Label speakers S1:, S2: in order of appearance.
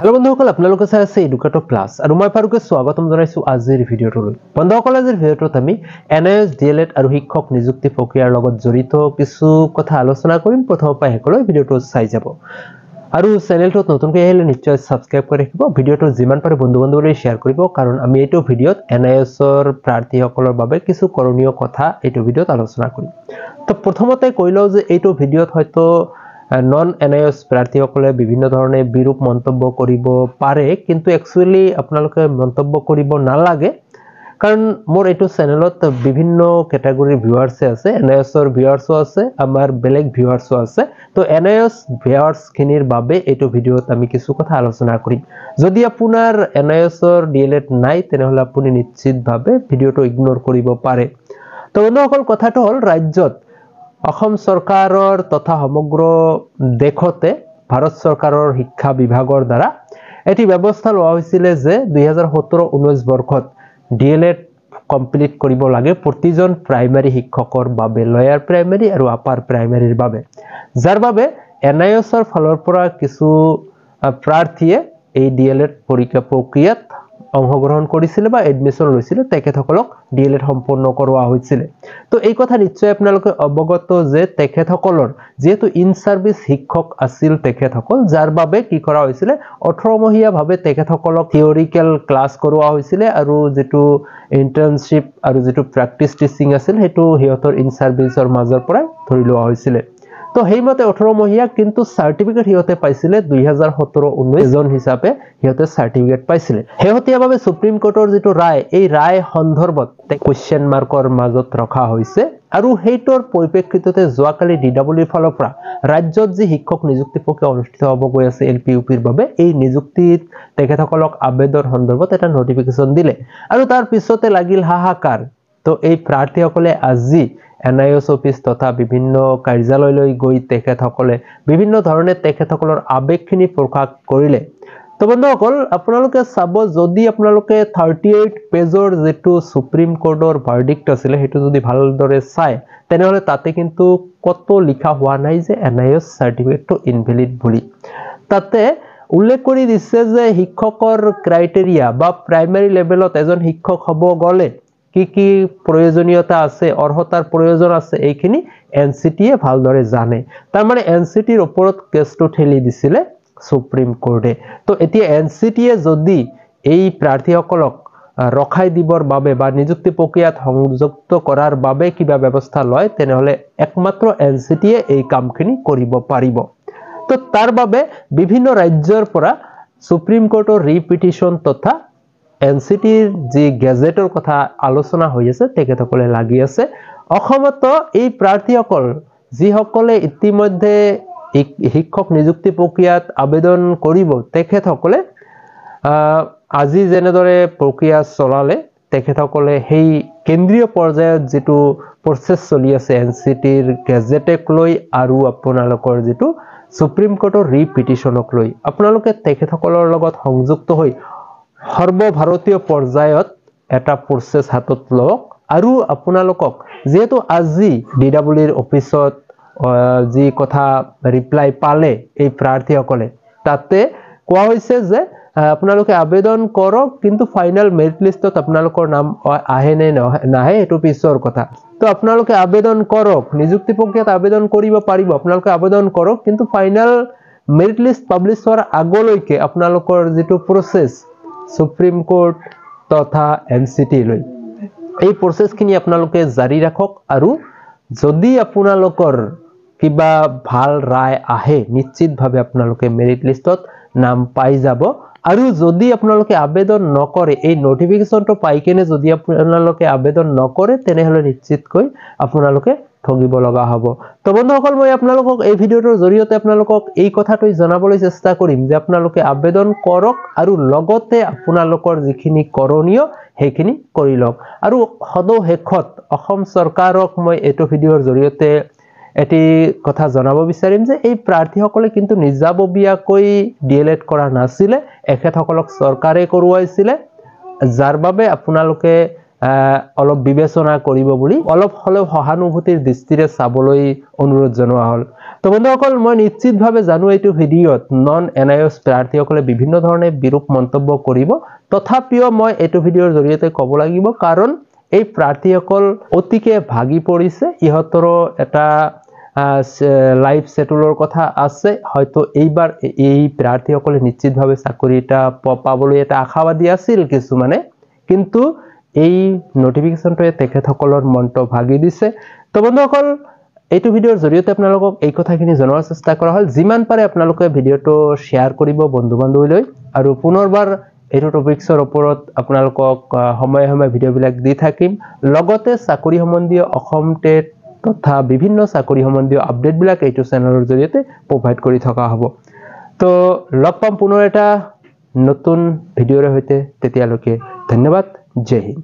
S1: hello' বন্ধুসকল আপোনালোকে চাই আছে এডুকেটৰ ক্লাছ আৰু মই ফাৰুকে স্বাগতম জনাইছোঁ আজিৰ ভিডিঅ'টোলৈ বন্ধুসকল আজিৰ ভিডিঅ'টোত আমি N I S D El Ed আৰু শিক্ষক নিযুক্তি প্ৰক্ৰিয়াৰ লগত জড়িত কিছু কথা আলোচনা কৰিম প্ৰথমৰ পৰা শেষলৈ ভিডিঅ'টো চাই যাব আৰু চেনেলটোত নতুনকৈ আহিলে নিশ্চয় ছাবস্ক্ৰাইব কৰি ৰাখিব ভিডিঅ'টো যিমান পাৰে বন্ধু বান্ধৱলৈ শ্বেয়াৰ কৰিব কাৰণ আমি এইটো ভিডিঅ'ত এন আই এছৰ প্ৰাৰ্থীসকলৰ বাবে কিছু কৰণীয় কথা এইটো ভিডিঅ'ত আলোচনা কৰিম তো প্ৰথমতে কৈ লওঁ যে এইটো ভিডিঅ'ত হয়তো নন এন আই এছ প্ৰাৰ্থীসকলে বিভিন্ন ধৰণে বিৰূপ মন্তব্য কৰিব পাৰে কিন্তু একচুৱেলি আপোনালোকে মন্তব্য কৰিব নালাগে কাৰণ মোৰ এইটো চেনেলত বিভিন্ন কেটাগৰীৰ ভিউৱাৰ্ছে আছে এন আই এছৰ ভিউৱাৰ্ছো আছে আমাৰ বেলেগ ভিউৱাৰ্ছো আছে তো এন আই এছ ভিউৱাৰ্ছখিনিৰ বাবে এইটো ভিডিঅ'ত আমি কিছু কথা আলোচনা কৰিম যদি আপোনাৰ এন আই এছৰ ডি এল এড নাই তেনেহ'লে আপুনি নিশ্চিতভাৱে ভিডিঅ'টো ইগন'ৰ কৰিব পাৰে তো বন্ধুসকল কথাটো হ'ল ৰাজ্যত অসম চৰকাৰৰ তথা সমগ্ৰ দেশতে ভাৰত চৰকাৰৰ শিক্ষা বিভাগৰ দ্বাৰা এটি ব্যৱস্থা লোৱা হৈছিলে যে দুহেজাৰ সোতৰ ঊনৈছ বৰ্ষত ডি এল এড কমপ্লিট কৰিব লাগে প্ৰতিজন প্ৰাইমেৰী শিক্ষকৰ বাবে লয়াৰ প্ৰাইমেৰী আৰু আপাৰ প্ৰাইমেৰীৰ বাবে যাৰ বাবে এন আই এছৰ ফালৰ পৰা কিছু প্ৰাৰ্থীয়ে এই ডি এল এড পৰীক্ষা প্ৰক্ৰিয়াত অংশগ্ৰহণ কৰিছিলে বা এডমিশ্যন লৈছিলে তেখেতসকলক ডি এল এড সম্পূৰ্ণ কৰোৱা হৈছিলে তো এই কথা নিশ্চয় আপোনালোকে অৱগত যে তেখেতসকলৰ যিহেতু ইন চাৰ্ভিছ শিক্ষক আছিল তেখেতসকল যাৰ বাবে কি কৰা হৈছিলে ওঠৰমহীয়াভাৱে তেখেতসকলক থিয়ৰিকেল ক্লাছ কৰোৱা হৈছিলে আৰু যিটো ইণ্টাৰ্ণশ্বিপ আৰু যিটো প্ৰেক্টিছ টিচিং আছিল সেইটো সিহঁতৰ ইন চাৰ্ভিছৰ মাজৰ পৰাই ধৰি লোৱা হৈছিলে তো সেইমতে ওঠৰ মহীয়া কিন্তু চাৰ্টিফিকেট সিহঁতে পাইছিলে দুই হাজাৰ সোতৰ ঊনৈছজন হিচাপে সিহঁতে চাৰ্টিফিকেট পাইছিলে শেহতীয়াভাৱে চুপ্ৰিম কোৰ্টৰ যিটো ৰায় এই ৰায় সন্দৰ্ভত কুৱেশ্যন মাৰ্কৰ মাজত ৰখা হৈছে আৰু সেইটোৰ পৰিপ্ৰেক্ষিততে যোৱাকালি ডি ডাব্লিউৰ e ফালৰ পৰা ৰাজ্যত যি শিক্ষক নিযুক্তি প্ৰক্ৰিয়া অনুষ্ঠিত হ'ব গৈ আছে এল পি ইউ পিৰ বাবে এই নিযুক্তিত তেখেতসকলক আবেদন সন্দৰ্ভত এটা নটিফিকেশ্যন দিলে আৰু তাৰ পিছতে লাগিল হাহাকাৰ তো এই প্ৰাৰ্থীসকলে আজি এন আই এছ অফিচ তথা বিভিন্ন কাৰ্যালয়লৈ গৈ তেখেতসকলে বিভিন্ন ধৰণে তেখেতসকলৰ আৱেগখিনি প্ৰকাশ কৰিলে তো বন্ধুসকল আপোনালোকে চাব যদি আপোনালোকে থাৰ্টি এইট পেজৰ যিটো ছুপ্ৰিম কোৰ্টৰ ভাৰ্ডিক্ট আছিলে সেইটো যদি ভালদৰে চায় তেনেহ'লে তাতে কিন্তু ক'তো লিখা হোৱা নাই যে এন আই এছ চাৰ্টিফিকেটটো ইনভেলিড বুলি তাতে উল্লেখ কৰি দিছে যে শিক্ষকৰ ক্ৰাইটেৰিয়া বা প্ৰাইমেৰী লেভেলত এজন শিক্ষক হ'ব গ'লে কি কি প্রয়োজনীয়তা আছে অর্হতার প্রয়োজন আছে এইখিনি এন চি টিয়ে ভালদৰে জানে তাৰমানে এন চি টিৰ ওপৰত কেছটো ঠেলি দিছিলে সুপ্ৰিম কোৰ্টে তো এতিয়া এন চি যদি এই প্ৰাৰ্থীসকলক ৰখাই দিবৰ বাবে বা নিযুক্তি প্ৰক্ৰিয়াত সংযুক্ত কৰাৰ বাবে কিবা ব্যৱস্থা লয় তেনেহ'লে একমাত্ৰ এন চি এই কামখিনি কৰিব পাৰিব তো তাৰ বাবে বিভিন্ন ৰাজ্যৰ পৰা সুপ্ৰিম কোৰ্টৰ ৰিপিটিশ্যন তথা এন চি টিৰ যি গেজেটৰ কথা আলোচনা হৈ আছে তেখেতসকলে লাগি আছে অসমতো এই প্ৰাৰ্থীসকল যিসকলে ইতিমধ্যে শিক্ষক নিযুক্তি প্ৰক্ৰিয়াত আবেদন কৰিব তেখেতসকলে আজি যেনেদৰে প্ৰক্ৰিয়া চলালে তেখেতসকলে সেই কেন্দ্ৰীয় পৰ্যায়ত যিটো প্ৰচেছ চলি আছে এন চি টিৰ গেজেটেক লৈ আৰু আপোনালোকৰ যিটো ছুপ্ৰিম কোৰ্টৰ ৰি পিটিশ্যনক লৈ আপোনালোকে তেখেতসকলৰ লগত সংযুক্ত হৈ সৰ্বভাৰতীয় পৰ্যায়ত এটা প্ৰচেছ হাতত লওক আৰু আপোনালোকক যিহেতু আজি ডি ডাব্লিউৰ অফিচত যি কথা ৰিপ্লাই পালে এই প্ৰাৰ্থীসকলে তাতে কোৱা হৈছে যে আপোনালোকে আবেদন কৰক কিন্তু ফাইনেল মেৰিট লিষ্টত আপোনালোকৰ নাম আহে নে নাহে এইটো পিছৰ কথা তো আপোনালোকে আবেদন কৰক নিযুক্তি প্ৰক্ৰিয়াত আবেদন কৰিব পাৰিব আপোনালোকে আবেদন কৰক কিন্তু ফাইনেল মেৰিট লিষ্ট পাব্লিছ হোৱাৰ আগলৈকে আপোনালোকৰ যিটো প্ৰচেছ সুপ্ৰিম কোৰ্ট তথা এন চি টিলৈ এই প্ৰচেছখিনি আপোনালোকে জাৰি ৰাখক আৰু যদি আপোনালোকৰ কিবা ভাল ৰায় আহে নিশ্চিতভাৱে আপোনালোকে মেৰিট লিষ্টত নাম পাই যাব আৰু যদি আপোনালোকে আবেদন নকৰে এই নটিফিকেশ্যনটো পাই কেনে যদি আপোনালোকে আবেদন নকৰে তেনেহ'লে নিশ্চিতকৈ আপোনালোকে ঠগিব লগা হ'ব তো বন্ধুসকল মই আপোনালোকক এই ভিডিঅ'টোৰ জৰিয়তে আপোনালোকক এই কথাটোৱে জনাবলৈ চেষ্টা কৰিম যে আপোনালোকে আবেদন কৰক আৰু লগতে আপোনালোকৰ যিখিনি কৰণীয় সেইখিনি কৰি লওক আৰু সদৌশেষত অসম চৰকাৰক মই এইটো ভিডিঅ'ৰ জৰিয়তে এটি কথা জনাব বিচাৰিম যে এই প্ৰাৰ্থীসকলে কিন্তু নিজাববীয়াকৈ ডি এল এড কৰা নাছিলে এখেতসকলক চৰকাৰে কৰোৱাইছিলে যাৰ বাবে আপোনালোকে অলপ বিবেচনা কৰিব বুলি অলপ হ'লেও সহানুভূতিৰ দৃষ্টিৰে চাবলৈ অনুৰোধ জনোৱা হ'ল তো বন্ধুসকল মই নিশ্চিতভাৱে জানো এইটো ভিডিঅ'ত নন এন আই এছ প্ৰাৰ্থীসকলে বিভিন্ন ধৰণে বিৰূপ মন্তব্য কৰিব তথাপিও মই এইটো ভিডিঅ'ৰ জৰিয়তে ক'ব লাগিব কাৰণ এই প্ৰাৰ্থীসকল অতিকে ভাগি পৰিছে ইহঁতৰো এটা লাইফ চেটুলৰ কথা আছে হয়তো এইবাৰ এই প্ৰাৰ্থীসকলে নিশ্চিতভাৱে চাকৰি এটা পাবলৈ এটা আশাবাদী আছিল কিছুমানে কিন্তু এই নটিফিকেশ্যনটোৱে তেখেতসকলৰ মনটো ভাগি দিছে তো বন্ধুসকল এইটো ভিডিঅ'ৰ জৰিয়তে আপোনালোকক এই কথাখিনি জনোৱাৰ চেষ্টা কৰা হ'ল যিমান পাৰে আপোনালোকে ভিডিঅ'টো শ্বেয়াৰ কৰিব বন্ধু বান্ধৱীলৈ আৰু পুনৰবাৰ এইটো টপিকছৰ ওপৰত আপোনালোকক সময়ে সময়ে ভিডিঅ'বিলাক দি থাকিম লগতে চাকৰি সম্বন্ধীয় অসম টেট তথা বিভিন্ন চাকৰি সম্বন্ধীয় আপডেটবিলাক এইটো চেনেলৰ জৰিয়তে প্ৰভাইড কৰি থকা হ'ব তো লগ পাম পুনৰ এটা নতুন ভিডিঅ'ৰে সৈতে তেতিয়ালৈকে ধন্যবাদ जय हिंद